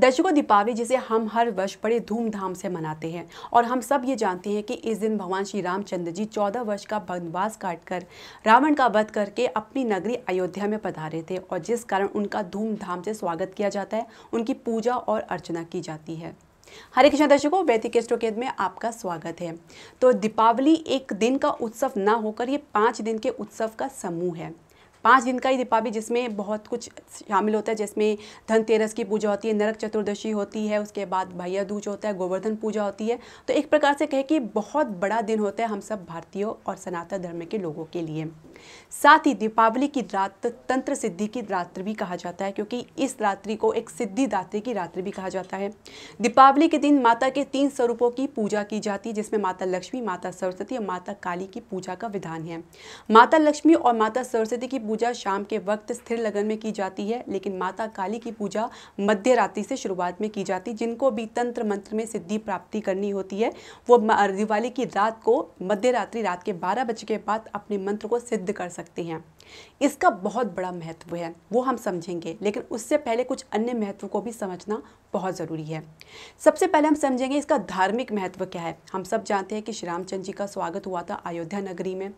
दर्शकों दीपावली जिसे हम हर वर्ष बड़े धूमधाम से मनाते हैं और हम सब ये जानते हैं कि इस दिन भगवान श्री रामचंद्र जी चौदह वर्ष का वनवास काटकर रावण का वध करके अपनी नगरी अयोध्या में पधारे थे और जिस कारण उनका धूमधाम से स्वागत किया जाता है उनकी पूजा और अर्चना की जाती है हरे कृष्णा दर्शकों वैदिक एस्ट्रोकेद में आपका स्वागत है तो दीपावली एक दिन का उत्सव ना होकर ये पाँच दिन के उत्सव का समूह है पाँच दिन का ही दीपावली जिसमें बहुत कुछ शामिल होता है जिसमें धनतेरस की पूजा होती है नरक चतुर्दशी होती है उसके बाद भैया दूज होता है गोवर्धन पूजा होती है तो एक प्रकार से कहे कि बहुत बड़ा दिन होता है हम सब भारतीयों और सनातन धर्म के लोगों के लिए साथ ही दीपावली की रात तंत्र सिद्धि की रात्रि भी कहा जाता है क्योंकि इस रात्रि को एक सिद्धिदात्री की रात्रि भी कहा जाता है दीपावली के दिन माता के तीन स्वरूपों की पूजा की जाती है जिसमें माता लक्ष्मी माता सरस्वती और माता काली की पूजा का विधान है माता लक्ष्मी और माता सरस्वती की पूजा शाम के वक्त स्थिर लगन में की जाती है लेकिन माता काली की पूजा मध्य रात्रि से शुरुआत में की जाती है जिनको भी तंत्र मंत्र में सिद्धि प्राप्ति करनी होती है वो दिवाली की रात को मध्य रात्रि रात के बारह बजे के बाद अपने मंत्र को सिद्ध कर सकते हैं इसका बहुत बड़ा महत्व है वो हम समझेंगे लेकिन उससे पहले कुछ अन्य महत्व को भी समझना बहुत ज़रूरी है सबसे पहले हम समझेंगे इसका धार्मिक महत्व क्या है हम सब जानते हैं कि श्री रामचंद्र जी का स्वागत हुआ था अयोध्या नगरी में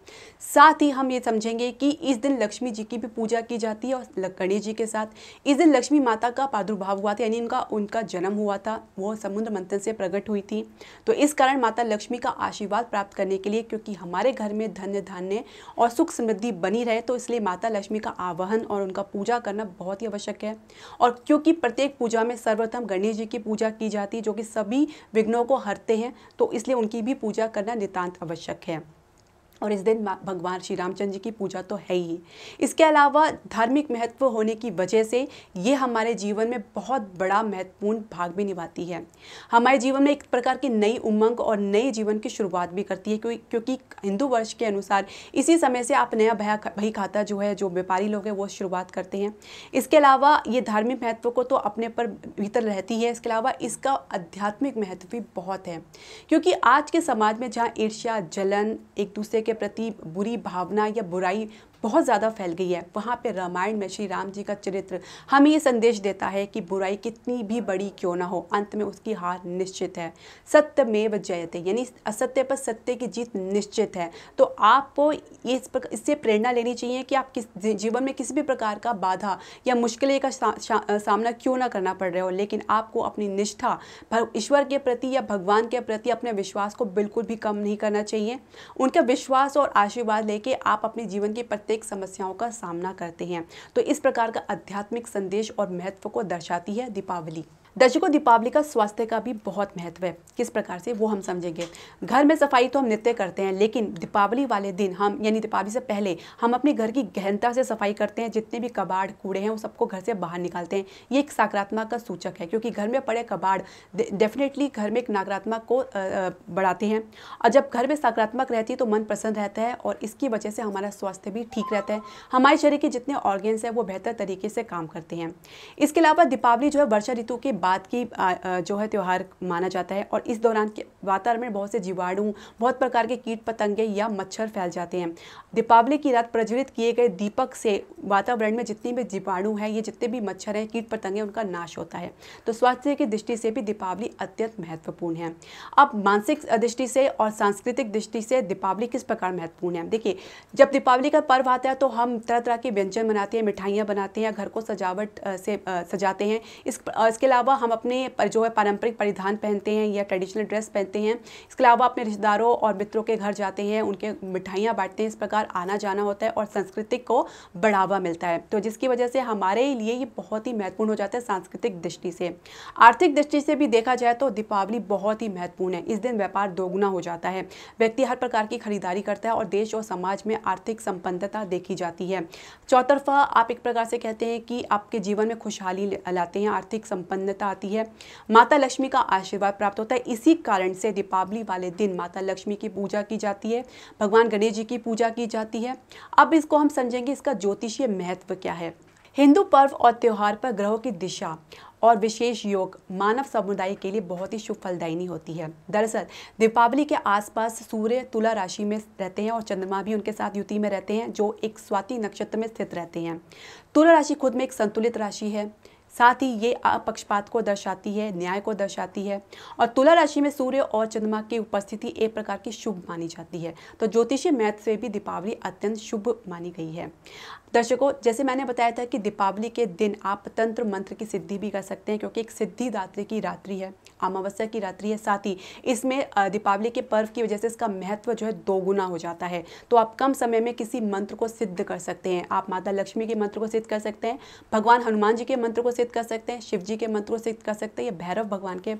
साथ ही हम ये समझेंगे कि इस दिन लक्ष्मी जी की भी पूजा की जाती है और गणेश जी के साथ इस दिन लक्ष्मी माता का प्रादुर्भाव हुआ था यानी उनका उनका जन्म हुआ था वो समुद्र मंथन से प्रकट हुई थी तो इस कारण माता लक्ष्मी का आशीर्वाद प्राप्त करने के लिए क्योंकि हमारे घर में धन्य धान्य और सुख समृद्धि बनी रहे तो इसलिए माता लक्ष्मी का आवाहन और उनका पूजा करना बहुत ही आवश्यक है और क्योंकि प्रत्येक पूजा में सर्वप्रथम गणेश जी की पूजा की जाती है जो कि सभी विघ्नों को हरते हैं तो इसलिए उनकी भी पूजा करना नितान्त आवश्यक है और इस दिन भगवान श्री रामचंद्र जी की पूजा तो है ही इसके अलावा धार्मिक महत्व होने की वजह से ये हमारे जीवन में बहुत बड़ा महत्वपूर्ण भाग भी निभाती है हमारे जीवन में एक प्रकार की नई उमंग और नए जीवन की शुरुआत भी करती है क्योंकि हिंदू वर्ष के अनुसार इसी समय से आप नया भया बही खाता जो है जो व्यापारी लोग हैं वो शुरुआत करते हैं इसके अलावा ये धार्मिक महत्व को तो अपने पर भीतर रहती है इसके अलावा इसका आध्यात्मिक महत्व भी बहुत है क्योंकि आज के समाज में जहाँ ईर्ष्या जलन एक दूसरे के के प्रति बुरी भावना या बुराई बहुत ज़्यादा फैल गई है वहाँ पे रामायण में श्री राम जी का चरित्र हमें ये संदेश देता है कि बुराई कितनी भी बड़ी क्यों ना हो अंत में उसकी हार निश्चित है सत्य में जयते यानी असत्य पर सत्य की जीत निश्चित है तो आपको इस पर इससे प्रेरणा लेनी चाहिए कि आप किस जीवन में किसी भी प्रकार का बाधा या मुश्किलें का सा, सा, सामना क्यों ना करना पड़ रहे हो लेकिन आपको अपनी निष्ठा ईश्वर के प्रति या भगवान के प्रति अपने विश्वास को बिल्कुल भी कम नहीं करना चाहिए उनका विश्वास और आशीर्वाद लेके आप अपने जीवन के प्रति प्रत्येक समस्याओं का सामना करते हैं तो इस प्रकार का आध्यात्मिक संदेश और महत्व को दर्शाती है दीपावली दर्शकों दीपावली का स्वास्थ्य का भी बहुत महत्व है किस प्रकार से वो हम समझेंगे घर में सफाई तो हम नित्य करते हैं लेकिन दीपावली वाले दिन हम यानी दीपावली से पहले हम अपने घर की गहनता से सफाई करते हैं जितने भी कबाड़ कूड़े हैं वो सबको घर से बाहर निकालते हैं ये एक सकारात्मक का सूचक है क्योंकि घर में पड़े कबाड़ डेफिनेटली घर में एक नकारात्मक को बढ़ाते हैं और जब घर में सकारात्मक रहती है तो मन प्रसन्न रहता है और इसकी वजह से हमारा स्वास्थ्य भी ठीक रहता है हमारे शरीर के जितने ऑर्गेन्स हैं वो बेहतर तरीके से काम करते हैं इसके अलावा दीपावली जो है वर्षा ऋतु के बाद की जो है त्यौहार माना जाता है और इस दौरान के वातावरण में बहुत से जीवाणु बहुत प्रकार के कीट पतंगे या मच्छर फैल जाते हैं दीपावली की रात प्रज्वलित किए गए दीपक से वातावरण में जितने भी जीवाणु हैं ये जितने भी मच्छर हैं कीट पतंगे उनका नाश होता है तो स्वास्थ्य की दृष्टि से भी दीपावली अत्यंत महत्वपूर्ण है अब मानसिक दृष्टि से और सांस्कृतिक दृष्टि से दीपावली किस प्रकार महत्वपूर्ण है देखिए जब दीपावली का पर्व आता है तो हम तरह तरह के व्यंजन बनाते हैं मिठाइयाँ बनाते हैं घर को सजावट से सजाते हैं इस इसके अलावा अलावा हम अपने पर जो है पारंपरिक परिधान पहनते हैं या ट्रेडिशनल ड्रेस पहनते हैं इसके अलावा अपने रिश्तेदारों और मित्रों के घर जाते हैं उनके मिठाइयाँ बांटते हैं इस प्रकार आना जाना होता है और सांस्कृतिक को बढ़ावा मिलता है तो जिसकी वजह से हमारे लिए ये बहुत ही महत्वपूर्ण हो जाता है सांस्कृतिक दृष्टि से आर्थिक दृष्टि से भी देखा जाए तो दीपावली बहुत ही महत्वपूर्ण है इस दिन व्यापार दोगुना हो जाता है व्यक्ति हर प्रकार की खरीदारी करता है और देश और समाज में आर्थिक संपन्नता देखी जाती है चौतरफा आप एक प्रकार से कहते हैं कि आपके जीवन में खुशहाली लाते हैं आर्थिक संपन्न सफलता आती है माता लक्ष्मी का आशीर्वाद प्राप्त होता है इसी कारण से दीपावली वाले दिन माता लक्ष्मी की पूजा की जाती है भगवान गणेश जी की पूजा की जाती है अब इसको हम समझेंगे इसका ज्योतिषीय महत्व क्या है हिंदू पर्व और त्यौहार पर ग्रहों की दिशा और विशेष योग मानव समुदाय के लिए बहुत ही शुभ फलदायिनी होती है दरअसल दीपावली के आसपास सूर्य तुला राशि में रहते हैं और चंद्रमा भी उनके साथ युति में रहते हैं जो एक स्वाति नक्षत्र में स्थित रहते हैं तुला राशि खुद में एक संतुलित राशि है साथ ही ये पक्षपात को दर्शाती है न्याय को दर्शाती है और तुला राशि में सूर्य और चंद्रमा की उपस्थिति एक प्रकार की शुभ मानी जाती है तो ज्योतिषीय महत्व से भी दीपावली अत्यंत शुभ मानी गई है दर्शकों जैसे मैंने बताया था कि दीपावली के दिन आप तंत्र मंत्र की सिद्धि भी कर सकते हैं क्योंकि एक सिद्धि की रात्रि है अमावस्या की रात्रि है साथ ही इसमें दीपावली के पर्व की वजह से इसका महत्व जो है दोगुना हो जाता है तो आप कम समय में किसी मंत्र को सिद्ध कर सकते हैं आप माता लक्ष्मी के मंत्र को सिद्ध कर सकते हैं भगवान हनुमान जी के मंत्र को सिद्ध कर सकते हैं शिव जी के मंत्र को सिद्ध कर सकते हैं या भैरव भगवान के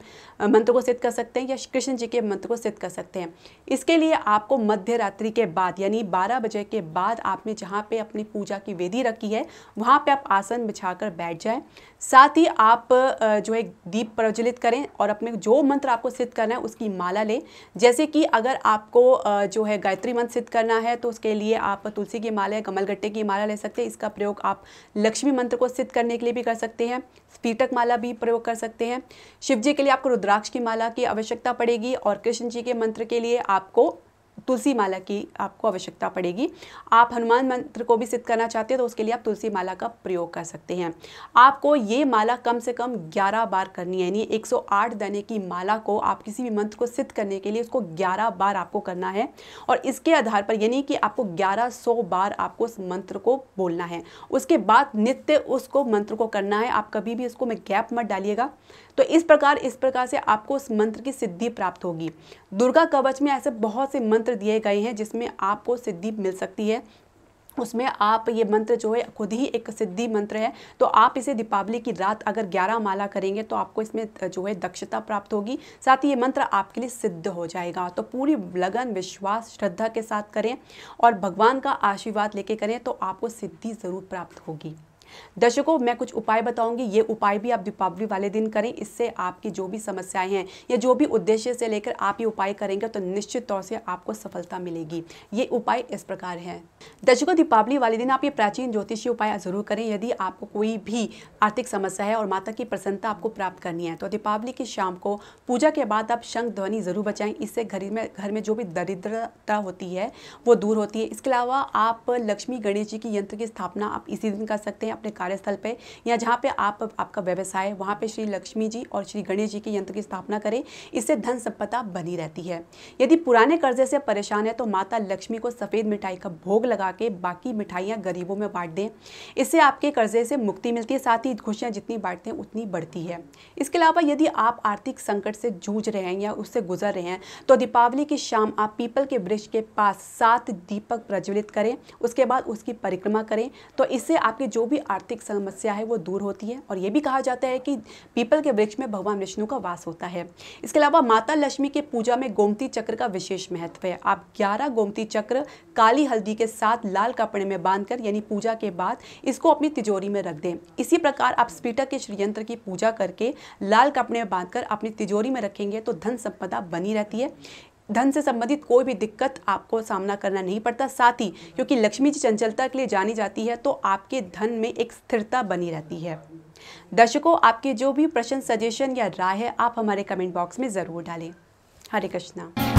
मंत्र को सिद्ध कर सकते हैं या कृष्ण जी के मंत्र को सिद्ध कर सकते हैं इसके लिए आपको मध्य रात्रि के बाद यानी बारह बजे के बाद आपने जहाँ पर अपनी पूजा की वेदी रखी है वहाँ पर आप आसन बिछा कर बैठ जाए साथ ही आप जो है दीप प्रज्वलित करें और अपने जो मंत्र आपको सिद्ध करना है उसकी माला लें जैसे कि अगर आपको जो है गायत्री मंत्र सिद्ध करना है तो उसके लिए आप तुलसी की माला या कमलगट्टे की माला ले सकते हैं इसका प्रयोग आप लक्ष्मी मंत्र को सिद्ध करने के लिए भी कर सकते हैं हैं स्पीटक माला भी प्रयोग कर सकते हैं शिव जी के लिए आपको रुद्राक्ष की माला की आवश्यकता पड़ेगी और कृष्ण जी के मंत्र के लिए आपको तुलसी माला की आपको आवश्यकता पड़ेगी आप हनुमान मंत्र को भी सिद्ध करना चाहते हैं तो उसके लिए आप तुलसी माला का प्रयोग कर सकते हैं आपको ये माला कम से कम 11 बार करनी है यानी 108 दाने की माला को आप किसी भी मंत्र को सिद्ध करने के लिए उसको 11 बार आपको करना है और इसके आधार पर यानी कि आपको ग्यारह बार आपको उस मंत्र को बोलना है उसके बाद नित्य उसको मंत्र को करना है आप कभी भी उसको में गैप मत डालिएगा तो इस प्रकार इस प्रकार से आपको उस मंत्र की सिद्धि प्राप्त होगी दुर्गा कवच में ऐसे बहुत से मंत्र दिए गए हैं जिसमें आपको सिद्धि मिल सकती है उसमें आप ये मंत्र जो है खुद ही एक सिद्धि मंत्र है तो आप इसे दीपावली की रात अगर 11 माला करेंगे तो आपको इसमें जो है दक्षता प्राप्त होगी साथ ही ये मंत्र आपके लिए सिद्ध हो जाएगा तो पूरी लगन विश्वास श्रद्धा के साथ करें और भगवान का आशीर्वाद लेके करें तो आपको सिद्धि ज़रूर प्राप्त होगी दर्शकों मैं कुछ उपाय बताऊंगी ये उपाय भी आप दीपावली वाले दिन करें इससे आपकी जो भी समस्याएं हैं या जो भी उद्देश्य से लेकर आप ये उपाय करेंगे तो निश्चित तौर से आपको सफलता मिलेगी ये उपाय इस प्रकार है दर्शकों दीपावली वाले दिन आप ये प्राचीन ज्योतिषीय उपाय जरूर करें यदि आपको कोई भी आर्थिक समस्या है और माता की प्रसन्नता आपको प्राप्त करनी है तो दीपावली की शाम को पूजा के बाद आप शंख ध्वनि जरूर बचाएं इससे घर में घर में जो भी दरिद्रता होती है वो दूर होती है इसके अलावा आप लक्ष्मी गणेश जी की यंत्र की स्थापना आप इसी दिन कर सकते हैं अपने कार्यस्थल पे या जहाँ पे आप आपका व्यवसाय है वहाँ पे श्री लक्ष्मी जी और श्री गणेश जी के यंत्र की स्थापना करें इससे धन संपदा बनी रहती है यदि पुराने कर्जे से परेशान है तो माता लक्ष्मी को सफ़ेद मिठाई का भोग लगा के बाकी मिठाइयाँ गरीबों में बांट दें इससे आपके कर्जे से मुक्ति मिलती है साथ ही खुशियाँ जितनी बांटते हैं उतनी बढ़ती है इसके अलावा यदि आप आर्थिक संकट से जूझ रहे हैं या उससे गुजर रहे हैं तो दीपावली की शाम आप पीपल के वृक्ष के पास सात दीपक प्रज्वलित करें उसके बाद उसकी परिक्रमा करें तो इससे आपके जो भी आर्थिक समस्या है वो दूर होती है और ये भी कहा जाता है कि पीपल के वृक्ष में भगवान विष्णु का वास होता है इसके अलावा माता लक्ष्मी के पूजा में गोमती चक्र का विशेष महत्व है आप ग्यारह गोमती चक्र काली हल्दी के साथ लाल कपड़े में बांधकर यानी पूजा के बाद इसको अपनी तिजोरी में रख दें इसी प्रकार आप स्पीटर के श्रीयंत्र की पूजा करके लाल कपड़े में बांधकर अपनी तिजोरी में रखेंगे तो धन संपदा बनी रहती है धन से संबंधित कोई भी दिक्कत आपको सामना करना नहीं पड़ता साथ ही क्योंकि लक्ष्मी जी चंचलता के लिए जानी जाती है तो आपके धन में एक स्थिरता बनी रहती है दर्शकों आपके जो भी प्रश्न सजेशन या राय है आप हमारे कमेंट बॉक्स में ज़रूर डालें हरे कृष्णा